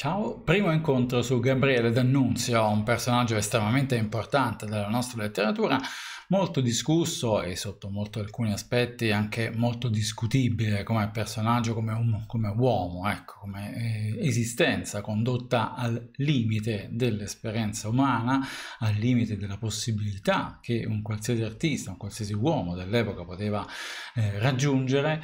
Ciao, primo incontro su Gabriele D'Annunzio, un personaggio estremamente importante della nostra letteratura, molto discusso e sotto alcuni aspetti anche molto discutibile come personaggio, come, un, come uomo, ecco, come eh, esistenza condotta al limite dell'esperienza umana, al limite della possibilità che un qualsiasi artista, un qualsiasi uomo dell'epoca poteva eh, raggiungere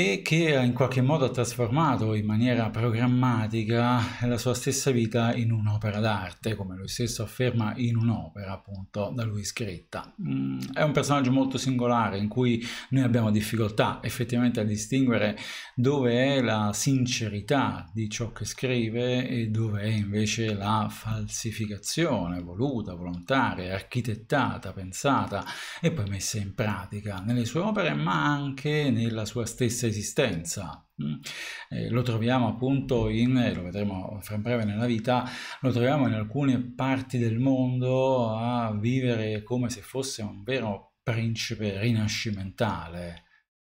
e che in qualche modo ha trasformato in maniera programmatica la sua stessa vita in un'opera d'arte, come lui stesso afferma in un'opera appunto da lui scritta. Mm, è un personaggio molto singolare in cui noi abbiamo difficoltà effettivamente a distinguere dove è la sincerità di ciò che scrive e dove è invece la falsificazione voluta, volontaria, architettata, pensata e poi messa in pratica nelle sue opere ma anche nella sua stessa esistenza. Mm. Eh, lo troviamo appunto in, lo vedremo fra breve nella vita, lo troviamo in alcune parti del mondo a vivere come se fosse un vero principe rinascimentale,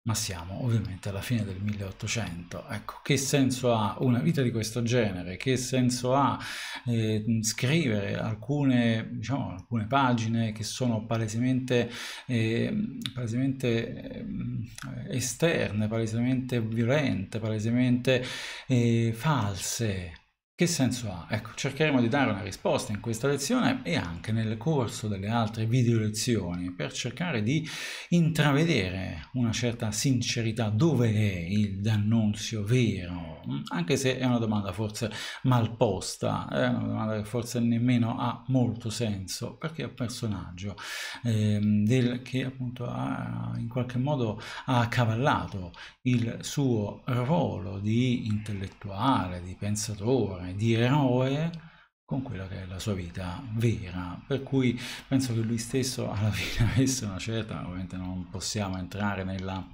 ma siamo ovviamente alla fine del 1800. Ecco, che senso ha una vita di questo genere? Che senso ha eh, scrivere alcune, diciamo, alcune, pagine che sono palesemente, eh, palesemente ehm, esterne, palesemente violente, palesemente eh, false? Che senso ha? Ecco, cercheremo di dare una risposta in questa lezione e anche nel corso delle altre video lezioni per cercare di intravedere una certa sincerità, dove è il D'Annunzio vero? Anche se è una domanda forse mal posta, è una domanda che forse nemmeno ha molto senso, perché è un personaggio eh, del, che appunto ha, in qualche modo ha accavallato il suo ruolo di intellettuale, di pensatore, valore di eroe con quella che è la sua vita vera, per cui penso che lui stesso alla fine avesse una certa, ovviamente non possiamo entrare nella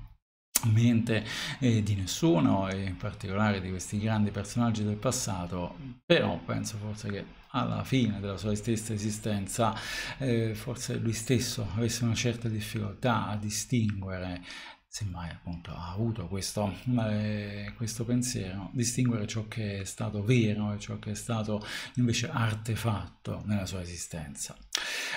mente eh, di nessuno e in particolare di questi grandi personaggi del passato, però penso forse che alla fine della sua stessa esistenza eh, forse lui stesso avesse una certa difficoltà a distinguere semmai appunto ha avuto questo, eh, questo, pensiero, distinguere ciò che è stato vero e ciò che è stato invece artefatto nella sua esistenza.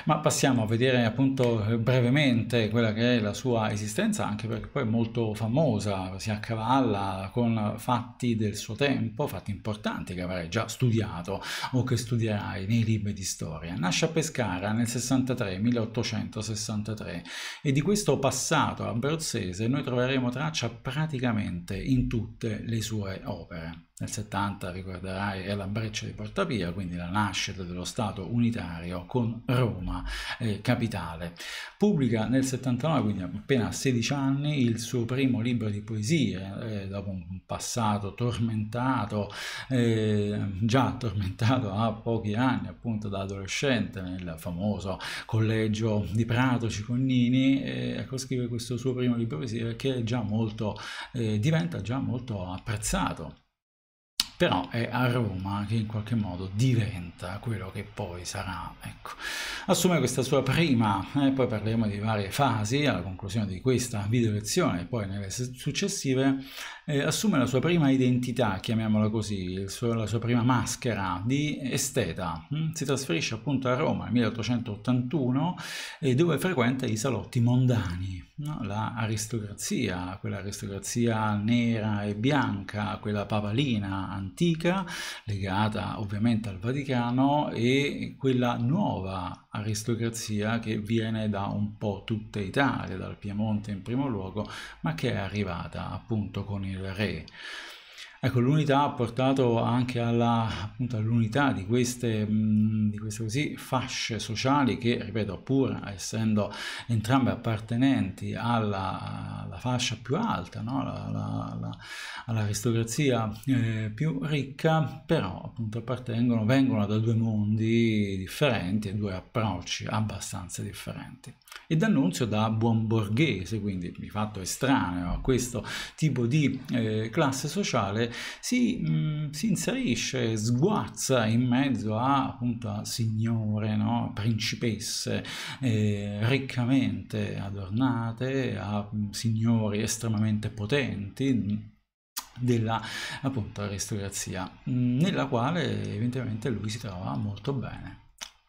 Ma passiamo a vedere appunto brevemente quella che è la sua esistenza, anche perché poi è molto famosa, si accavalla con fatti del suo tempo, fatti importanti che avrai già studiato o che studierai nei libri di storia. Nasce a Pescara nel 63, 1863 e di questo passato abruzzese noi troveremo traccia praticamente in tutte le sue opere. Nel 70 ricorderai è la breccia di Portapia, quindi la nascita dello Stato unitario con Roma, eh, capitale. Pubblica nel 79, quindi appena a 16 anni, il suo primo libro di poesie, eh, dopo un passato tormentato, eh, già tormentato a pochi anni, appunto da adolescente, nel famoso collegio di Prato Cicognini, eh, ecco, scrive questo suo primo libro di poesie che già molto, eh, diventa già molto apprezzato però è a Roma che in qualche modo diventa quello che poi sarà. Ecco. Assume questa sua prima, eh, poi parleremo di varie fasi alla conclusione di questa video lezione e poi nelle successive, eh, assume la sua prima identità, chiamiamola così, suo, la sua prima maschera di esteta. Hm? Si trasferisce appunto a Roma nel 1881 eh, dove frequenta i salotti mondani, no? la aristocrazia, quella aristocrazia nera e bianca, quella papalina antica legata ovviamente al Vaticano e quella nuova aristocrazia che viene da un po' tutta Italia, dal Piemonte in primo luogo, ma che è arrivata appunto con il re. Ecco, l'unità ha portato anche all'unità di queste, mm, di queste così, fasce sociali che, ripeto, pur essendo entrambe appartenenti alla, alla fascia più alta, no? la, la, la, all'aristocrazia eh, più ricca, però appunto appartengono, vengono da due mondi differenti due approcci abbastanza differenti. E D'Annunzio da buon borghese, quindi di fatto estraneo a questo tipo di eh, classe sociale, si, mh, mm, si, inserisce, sguazza in mezzo a, appunto, a signore, no? principesse eh, riccamente adornate, a mh, mm, signori estremamente potenti, della appunto aristocrazia, mm, nella quale evidentemente lui si trova molto bene.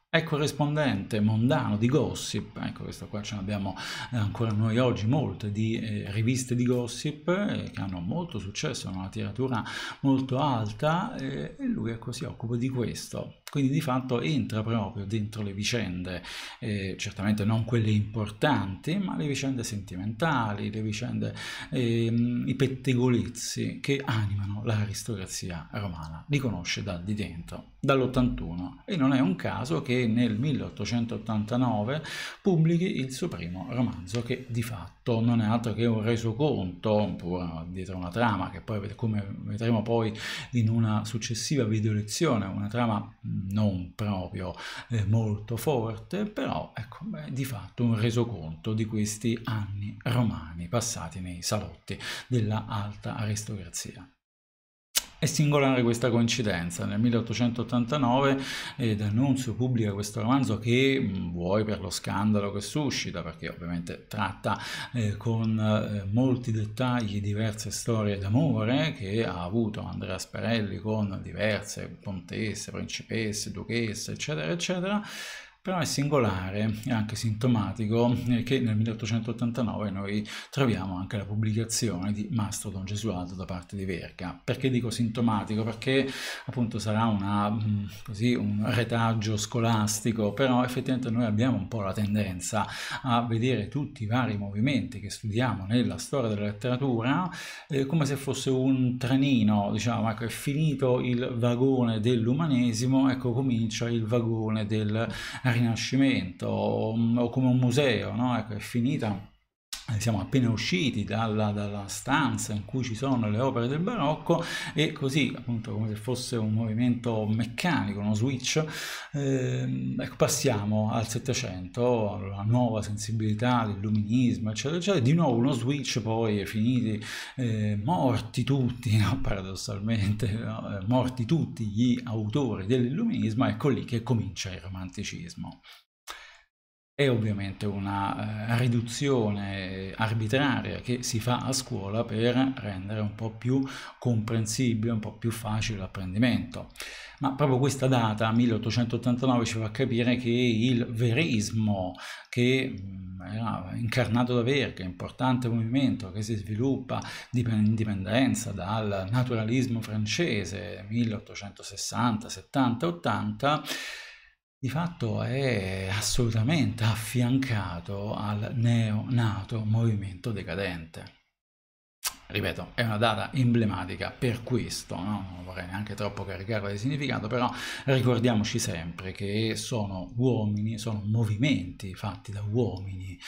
È corrispondente mondano di gossip, ecco questo qua ce ne abbiamo ancora noi oggi molte di eh, riviste di gossip eh, che hanno molto successo, hanno una tiratura molto alta eh, e lui ecco, si occupa di questo quindi di fatto entra proprio dentro le vicende, eh, certamente non quelle importanti, ma le vicende sentimentali, le vicende, ehm, i pettegolezzi che animano l'aristocrazia romana, li conosce da di dentro, dall'81 e non è un caso che nel 1889 pubblichi il suo primo romanzo che di fatto fatto non è altro che un resoconto, pur dietro una trama, che poi come vedremo poi in una successiva video lezione, una trama mm, non proprio eh, molto forte, però ecco, è di fatto un resoconto di questi anni romani passati nei salotti della alta aristocrazia. È singolare questa coincidenza, nel 1889 eh, D'Annunzio pubblica questo romanzo che mm, vuoi per lo scandalo che suscita, perché ovviamente tratta eh, con eh, molti dettagli diverse storie d'amore che ha avuto Andrea Sperelli con diverse contesse, principesse, duchesse, eccetera, eccetera, però è singolare e anche sintomatico eh, che nel 1889 noi troviamo anche la pubblicazione di Mastro Don Gesualdo da parte di Verga. Perché dico sintomatico? Perché appunto sarà una, mm, così, un retaggio scolastico, però effettivamente noi abbiamo un po' la tendenza a vedere tutti i vari movimenti che studiamo nella storia della letteratura eh, come se fosse un trenino, diciamo, ecco, è finito il vagone dell'umanesimo, ecco comincia il vagone del Rinascimento o, mm, o come un museo, no? ecco, è finita eh, siamo appena usciti dalla, dalla, stanza in cui ci sono le opere del barocco e così appunto come se fosse un movimento meccanico, uno switch, eh, ecco, passiamo al Settecento, alla nuova sensibilità dell'illuminismo, eccetera, eccetera, di nuovo uno switch poi eh, finiti eh, morti tutti, no? paradossalmente, no? Eh, morti tutti gli autori dell'illuminismo, ecco lì che comincia il romanticismo è ovviamente una eh, riduzione arbitraria che si fa a scuola per rendere un po' più comprensibile, un po' più facile l'apprendimento. Ma proprio questa data, 1889, ci fa capire che il verismo, che mm, era incarnato da Verga, importante movimento che si sviluppa in dipendenza dal naturalismo francese 1860, 70, 80, di fatto è assolutamente affiancato al neonato movimento decadente ripeto, è una data emblematica per questo, no? non vorrei neanche troppo caricarla di significato, però ricordiamoci sempre che sono uomini, sono movimenti fatti da uomini,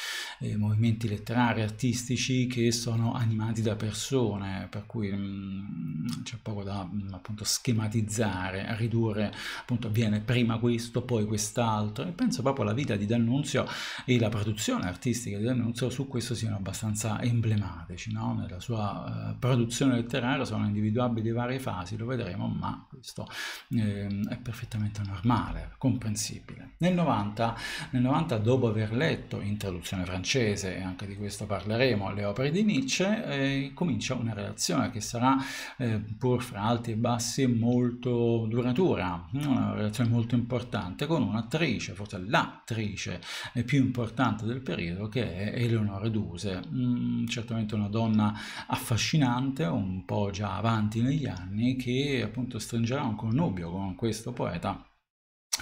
eh, movimenti letterari, artistici che sono animati da persone, per cui mm, c'è poco da mh, mm, appunto schematizzare, ridurre, appunto avviene prima questo, poi quest'altro, e penso proprio la vita di D'Annunzio e la produzione artistica di D'Annunzio su questo siano abbastanza emblematici, no? nella sua eh, produzione letteraria sono individuabili varie fasi, lo vedremo, ma questo ehm, è perfettamente normale, comprensibile. Nel 90, nel 90 dopo aver letto in traduzione francese, e anche di questo parleremo, le opere di Nietzsche, eh, comincia una relazione che sarà, eh, pur fra alti e bassi, molto duratura, una relazione molto importante con un'attrice, forse l'attrice eh, più importante del periodo, che è Eleonora Duse, mm, certamente una donna affascinante, un po' già avanti negli anni, che appunto stringerà un connubio con questo poeta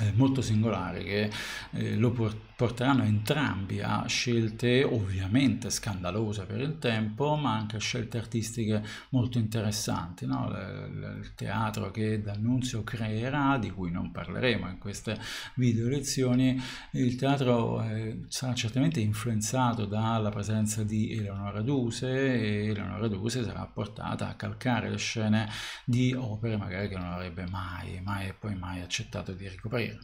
eh, molto singolare che eh, lo porterà porteranno entrambi a scelte ovviamente scandalose per il tempo, ma anche a scelte artistiche molto interessanti. No? il teatro che D'Annunzio creerà, di cui non parleremo in queste video lezioni, il teatro eh, sarà certamente influenzato dalla presenza di Eleonora Duse e Eleonora Duse sarà portata a calcare le scene di opere magari che non avrebbe mai, mai e poi mai accettato di ricoprire.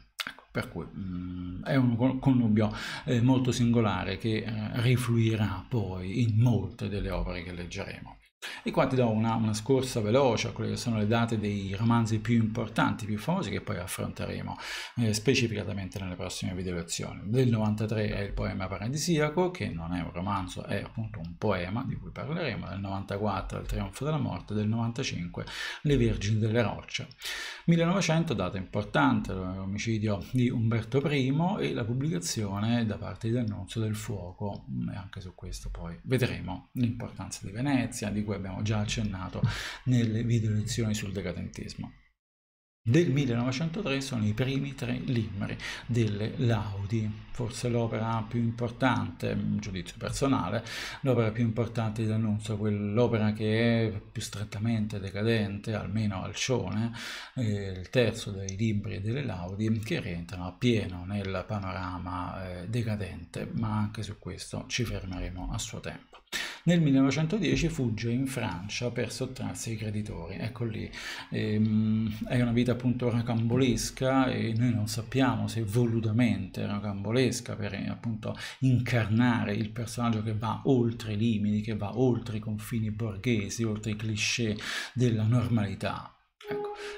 Per cui mh, mm, è un connubio eh, molto singolare che eh, rifluirà poi in molte delle opere che leggeremo. E qua ti do una, una, scorsa veloce a quelle che sono le date dei romanzi più importanti, più famosi, che poi affronteremo eh, specificatamente nelle prossime video lezioni. Del 93 è il poema paradisiaco, che non è un romanzo, è appunto un poema di cui parleremo. Del 94 è il trionfo della morte, del 95 le vergini delle rocce. 1900, data importante, l'omicidio di Umberto I e la pubblicazione da parte di D'Annunzio del fuoco, e anche su questo poi vedremo l'importanza di Venezia, di cui abbiamo già accennato nelle video lezioni sul decadentismo. Del 1903 sono i primi tre limmeri delle Laudi, forse l'opera più importante, giudizio personale, l'opera più importante di D'Annunzio, quell'opera che è più strettamente decadente, almeno alcione, eh, il terzo dei libri delle Laudi, che rientrano appieno nel panorama eh, decadente, ma anche su questo ci fermeremo a suo tempo. Nel 1910 fugge in Francia per sottrarsi ai creditori. Ecco lì, ehm, è una vita appunto rocambolesca e noi non sappiamo se volutamente rocambolesca per appunto incarnare il personaggio che va oltre i limiti, che va oltre i confini borghesi, oltre i cliché della normalità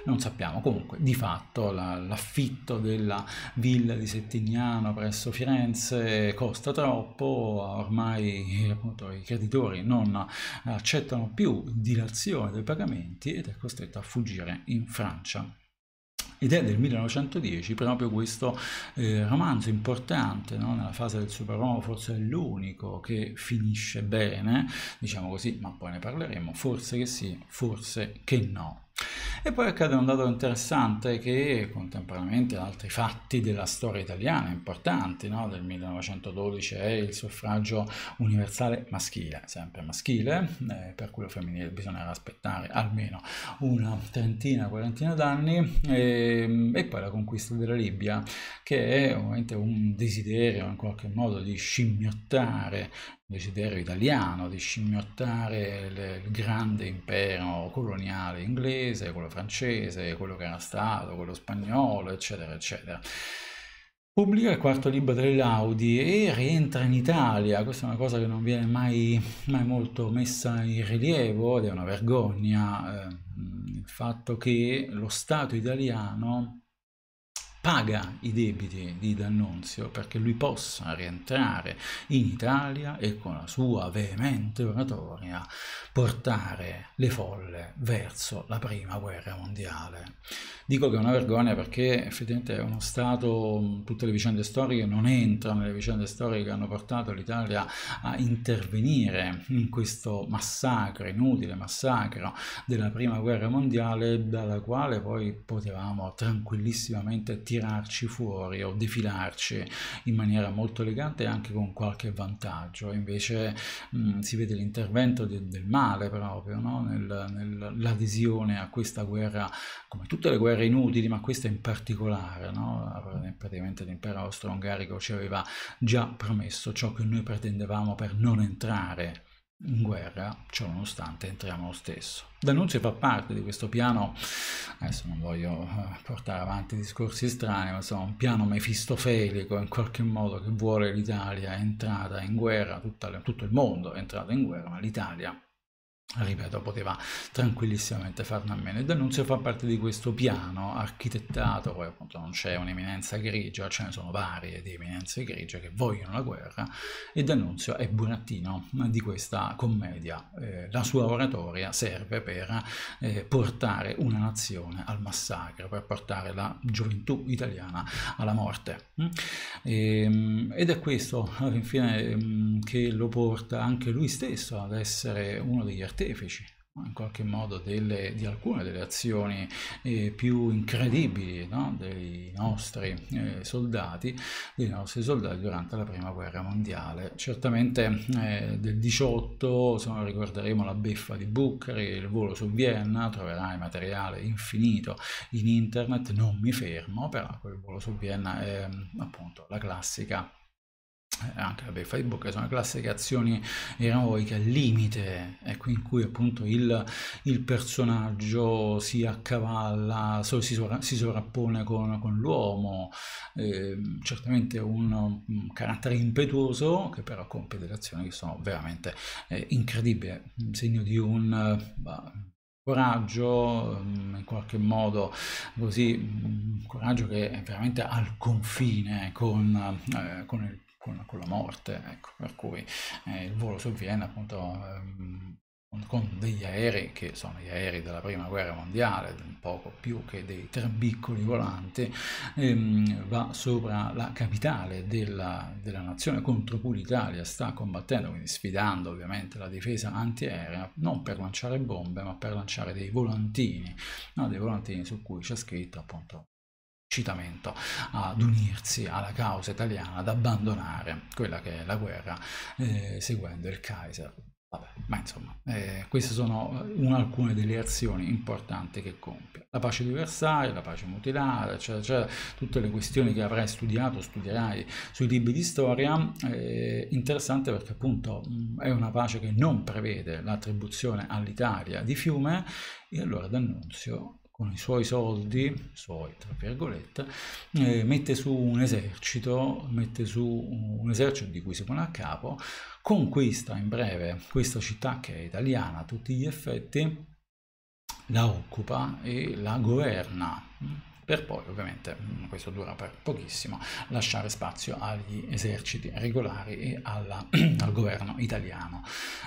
non sappiamo. Comunque, di fatto, la, l'affitto della villa di Settignano presso Firenze costa troppo, ormai appunto, i creditori non accettano più dilazione dei pagamenti ed è costretto a fuggire in Francia ed è del 1910 proprio questo eh, romanzo importante no? nella fase del superuomo forse è l'unico che finisce bene diciamo così ma poi ne parleremo forse che sì forse che no e poi accade un dato interessante che contemporaneamente ad altri fatti della storia italiana importanti, no? del 1912 è il suffragio universale maschile, sempre maschile, eh, per quello femminile bisognerà aspettare almeno una trentina, quarantina d'anni, e, ehm, e, poi la conquista della Libia, che è ovviamente un desiderio in qualche modo di scimmiottare desiderio italiano di scimmiottare il grande impero coloniale inglese, quello francese, quello che era stato, quello spagnolo, eccetera, eccetera. Pubblica il quarto libro delle Laudi e rientra in Italia, questa è una cosa che non viene mai, mai molto messa in rilievo ed è una vergogna eh, il fatto che lo Stato italiano paga i debiti di D'Annunzio perché lui possa rientrare in Italia e con la sua veemente oratoria portare le folle verso la prima guerra mondiale. Dico che è una vergogna perché effettivamente è uno Stato, tutte le vicende storiche non entrano nelle vicende storiche che hanno portato l'Italia a intervenire in questo massacro, inutile massacro della prima guerra mondiale dalla quale poi potevamo tranquillissimamente tirare tirarci fuori o defilarci in maniera molto elegante anche con qualche vantaggio, invece mh, mm, si vede l'intervento de del male proprio, no? Nel, nell'adesione a questa guerra, come tutte le guerre inutili, ma questa in particolare, no? praticamente l'impero austro-ungarico ci aveva già promesso ciò che noi pretendevamo per non entrare in guerra, ciononostante entriamo lo stesso. D'Annunzio fa parte di questo piano, adesso non voglio eh, portare avanti discorsi strani, ma insomma un piano mefistofelico in qualche modo che vuole l'Italia entrata in guerra, tutta, tutto il mondo è entrato in guerra, ma l'Italia ripeto, poteva tranquillissimamente farne a meno. Il D'Annunzio fa parte di questo piano architettato, poi appunto non c'è un'eminenza grigia, ce ne sono varie di eminenze grigie che vogliono la guerra, e D'Annunzio è burattino di questa commedia. Eh, la sua oratoria serve per eh, portare una nazione al massacro, per portare la gioventù italiana alla morte. Mm? E, ehm, ed è questo, infine, ehm, che lo porta anche lui stesso ad essere uno degli artisti artefici in qualche modo delle, di alcune delle azioni eh, più incredibili no? dei nostri eh, soldati, dei nostri soldati durante la prima guerra mondiale. Certamente eh, del 18 insomma, ricorderemo la beffa di Bucari, il volo su Vienna, troverai materiale infinito in internet, non mi fermo, però quel volo su Vienna è appunto la classica eh, anche vabbè, Facebook sono classiche azioni eroiche al limite, ecco, in cui appunto il, il personaggio si accavalla, so, si, sovra, si, sovrappone con, con l'uomo, eh, certamente un, un, carattere impetuoso che però compie delle azioni che sono veramente eh, incredibili, eh, segno di un... Bah, coraggio mm, in qualche modo così mm, un coraggio che è veramente al confine con, eh, con il con, con la morte, ecco, per cui eh, il volo su Vienna appunto ehm, con degli aerei che sono gli aerei della prima guerra mondiale, poco più che dei trabiccoli volanti, ehm, va sopra la capitale della, della, nazione contro cui l'Italia sta combattendo, quindi sfidando ovviamente la difesa antiaerea, non per lanciare bombe, ma per lanciare dei volantini, no? dei volantini su cui c'è scritto appunto ad unirsi alla causa italiana, ad abbandonare quella che è la guerra eh, seguendo il Kaiser. Vabbè, ma insomma, eh, queste sono eh, un, alcune delle azioni importanti che compie. La pace di Versailles, la pace mutilata, cioè, cioè, tutte le questioni che avrai studiato, studierai sui libri di storia, eh, interessante perché appunto mh, mm, è una pace che non prevede l'attribuzione all'Italia di fiume e allora D'Annunzio con i suoi soldi, suoi tra virgolette, eh, mette su un esercito, mette su un esercito di cui si pone a capo, conquista in breve questa città che è italiana a tutti gli effetti, la occupa e la governa per poi ovviamente mm, questo dura per pochissimo lasciare spazio agli eserciti regolari e alla, al governo italiano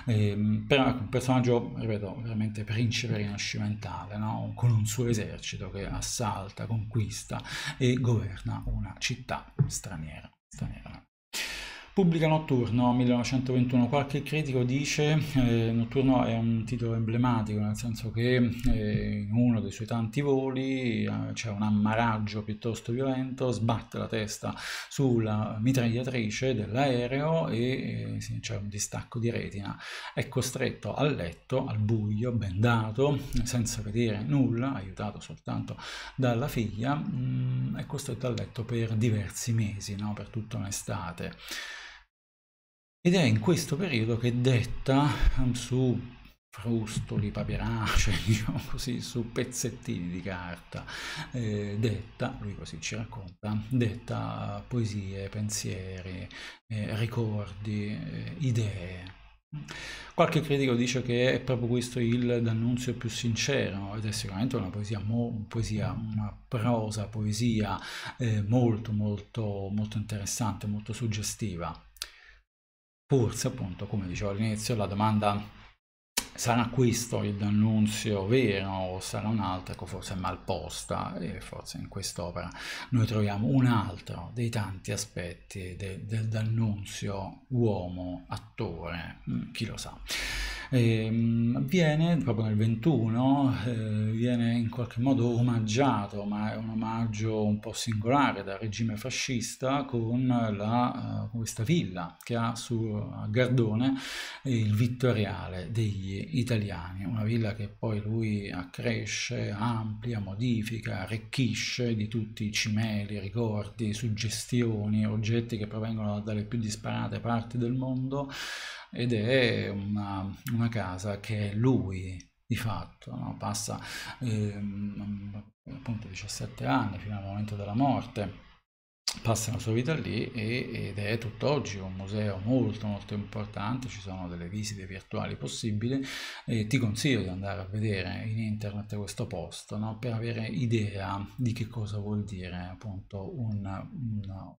ehm, Però è un personaggio ripeto veramente principe rinascimentale no? con un suo esercito che assalta conquista e governa una città straniera Pubblica Notturno 1921, qualche critico dice eh, Notturno è un titolo emblematico, nel senso che eh, in uno dei suoi tanti voli eh, c'è un ammaraggio piuttosto violento, sbatte la testa sulla mitragliatrice dell'aereo e eh, c'è un distacco di retina. È costretto a letto, al buio, bendato, senza vedere nulla, aiutato soltanto dalla figlia, mh, mm, è costretto a letto per diversi mesi, no? per tutta un'estate. Ed è in questo periodo che detta mm, su frustoli, papieracei, diciamo così, su pezzettini di carta, eh, detta, lui così ci racconta, detta poesie, pensieri, eh, ricordi, eh, idee. Qualche critico dice che è proprio questo il D'Annunzio più sincero ed è sicuramente una poesia, poesia una prosa poesia eh, molto molto molto interessante, molto suggestiva forse appunto, come dicevo all'inizio, la domanda sarà questo il annunzio vero o sarà un altro, ecco, forse è mal posta e forse in quest'opera noi troviamo un altro dei tanti aspetti del, del, dell'annunzio uomo-attore, mm, chi lo sa eh, viene proprio nel 21, eh, viene in qualche modo omaggiato, ma è un omaggio un po' singolare dal regime fascista con la, eh, questa villa che ha su Gardone eh, il Vittoriale degli Italiani, una villa che poi lui accresce, amplia, modifica, arricchisce di tutti i cimeli, ricordi, suggestioni, oggetti che provengono dalle più disparate parti del mondo ed è una, una casa che lui di fatto no? passa ehm, appunto 17 anni fino al momento della morte passa la sua vita lì e, ed è tutt'oggi un museo molto molto importante, ci sono delle visite virtuali possibili e ti consiglio di andare a vedere in internet questo posto no? per avere idea di che cosa vuol dire appunto un, un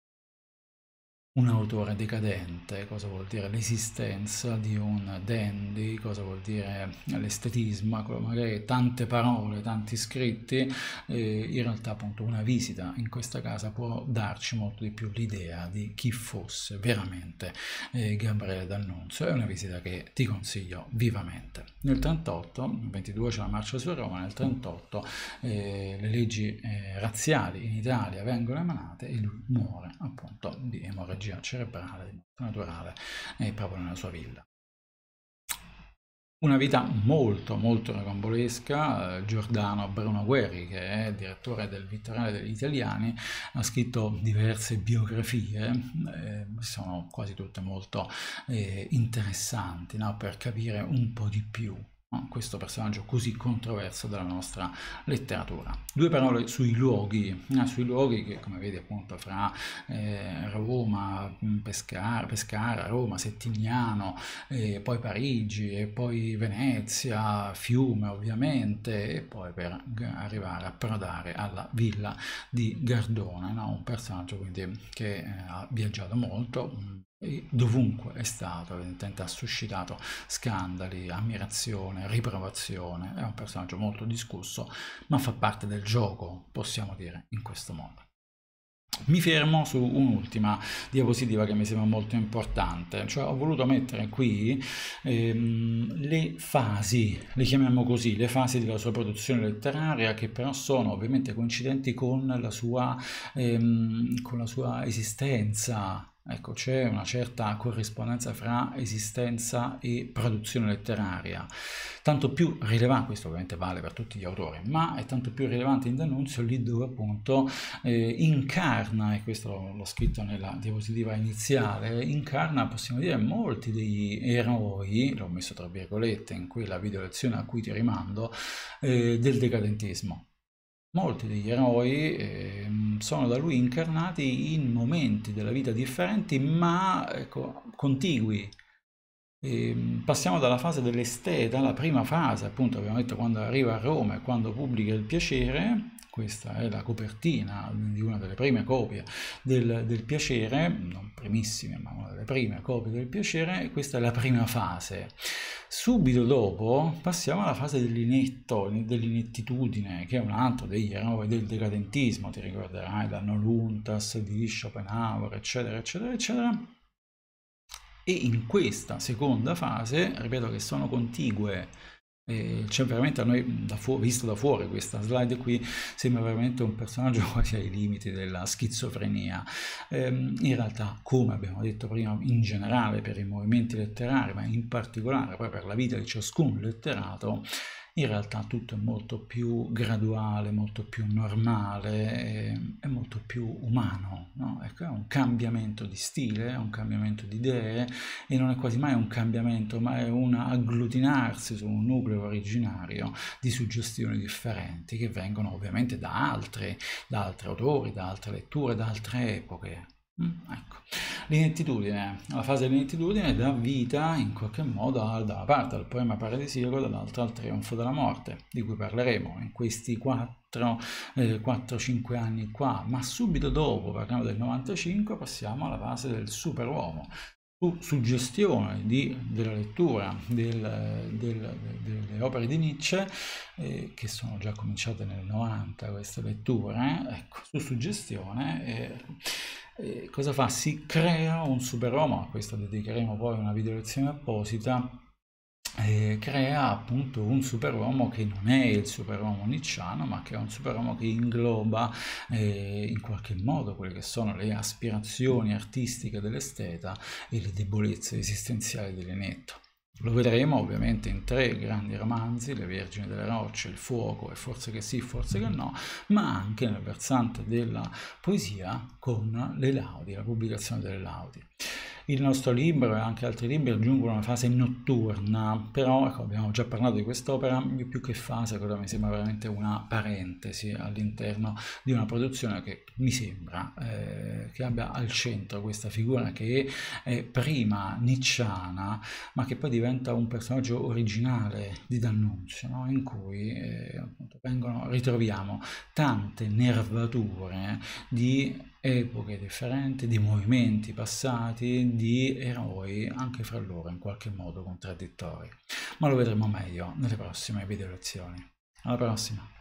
un autore decadente, cosa vuol dire l'esistenza di un dandy, cosa vuol dire l'estetismo, magari tante parole, tanti scritti, eh, in realtà appunto una visita in questa casa può darci molto di più l'idea di chi fosse veramente eh, Gabriele D'Annunzio, è una visita che ti consiglio vivamente. Nel 38, nel 22 c'è la marcia su Roma, nel 38 eh, le leggi eh, razziali in Italia vengono emanate e lui muore appunto di emorragia emorragia cerebrale naturale eh, proprio nella sua villa. Una vita molto molto rocambolesca, eh, Giordano Bruno Guerri, che è direttore del Vittoriale degli Italiani, ha scritto diverse biografie, eh, sono quasi tutte molto eh, interessanti no? per capire un po' di più questo personaggio così controverso della nostra letteratura. Due parole sui luoghi, eh, sui luoghi che come vedi appunto fra eh, Roma, mm, Pescara, Pescara, Roma, Settignano, eh, poi Parigi e poi Venezia, Fiume ovviamente e poi per arrivare a prodare alla villa di Gardone, no? un personaggio quindi che eh, ha viaggiato molto, mm, dovunque è stato, evidentemente ha suscitato scandali, ammirazione, riprovazione, è un personaggio molto discusso, ma fa parte del gioco, possiamo dire, in questo modo. Mi fermo su un'ultima diapositiva che mi sembra molto importante, cioè ho voluto mettere qui ehm, le fasi, le chiamiamo così, le fasi della sua produzione letteraria che però sono ovviamente coincidenti con la sua, ehm, con la sua esistenza Ecco, c'è una certa corrispondenza fra esistenza e produzione letteraria, tanto più rilevante, questo ovviamente vale per tutti gli autori, ma è tanto più rilevante in D'Annunzio lì dove appunto eh, incarna, e questo l'ho scritto nella diapositiva iniziale, incarna, possiamo dire, molti degli eroi, l'ho messo tra virgolette in quella video lezione a cui ti rimando, eh, del decadentismo molti degli eroi eh, sono da lui incarnati in momenti della vita differenti ma ecco, contigui. E ehm, passiamo dalla fase dell'esteta, la prima fase, appunto abbiamo detto quando arriva a Roma e quando pubblica il piacere, questa è la copertina di una delle prime copie del, del, piacere, non primissime ma una delle prime copie del piacere, questa è la prima fase. Subito dopo passiamo alla fase dell'inetto, dell'inettitudine, che è un altro degli eroi del decadentismo, ti ricorderai, da Noluntas, di Schopenhauer, eccetera, eccetera, eccetera. E in questa seconda fase, ripeto che sono contigue e cioè veramente a noi, da visto da fuori questa slide qui, sembra veramente un personaggio quasi ai limiti della schizofrenia. Ehm, in realtà, come abbiamo detto prima, in generale per i movimenti letterari, ma in particolare poi per la vita di ciascun letterato, in realtà tutto è molto più graduale, molto più normale ehm, è molto più umano. No? Ecco, è un cambiamento di stile, è un cambiamento di idee e non è quasi mai un cambiamento, ma è un agglutinarsi su un nucleo originario di suggestioni differenti che vengono ovviamente da altri, da altri autori, da altre letture, da altre epoche. Mm, ecco. L'inettitudine, la fase dell'inettitudine dà vita in qualche modo da una parte al poema paradisiaco, dall'altra al trionfo della morte, di cui parleremo in questi 4-5 eh, anni qua, ma subito dopo, parliamo del 95, passiamo alla fase del superuomo, su suggestione di, della lettura del, del, delle opere di Nietzsche, eh, che sono già cominciate nel 90 queste letture, eh, ecco, su suggestione, eh, eh, cosa fa? Si crea un superuomo, a questo dedicheremo poi una video lezione apposita, eh, crea appunto un superuomo che non è il superuomo nicciano, ma che è un superuomo che ingloba eh, in qualche modo quelle che sono le aspirazioni artistiche dell'esteta e le debolezze esistenziali dell'inetto. Lo vedremo ovviamente in tre grandi romanzi, Le Vergini delle Rocce, Il Fuoco e Forse che sì, forse che no, ma anche nel versante della poesia con le laudi, la pubblicazione delle laudi. Il nostro libro e anche altri libri aggiungono una fase notturna, però ecco, abbiamo già parlato di quest'opera, più che fase, quella mi sembra veramente una parentesi all'interno di una produzione che mi sembra eh, che abbia al centro questa figura che è prima nicciana, ma che poi diventa un personaggio originale di D'Annunzio, no? in cui eh, vengono, ritroviamo tante nervature di epoche differenti, di movimenti passati, di eroi anche fra loro in qualche modo contraddittori. Ma lo vedremo meglio nelle prossime video lezioni. Alla prossima!